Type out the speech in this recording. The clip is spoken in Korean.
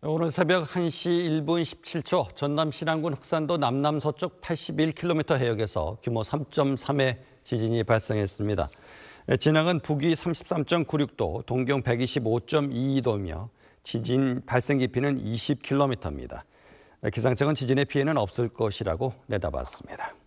오늘 새벽 1시 1분 17초 전남 신안군 흑산도 남남 서쪽 81km 해역에서 규모 3.3의 지진이 발생했습니다. 예, 진앙은 북위 33.96도, 동경 125.22도며 지진 발생 깊이는 20km입니다. 예, 기상청은 지진의 피해는 없을 것이라고 내다봤습니다.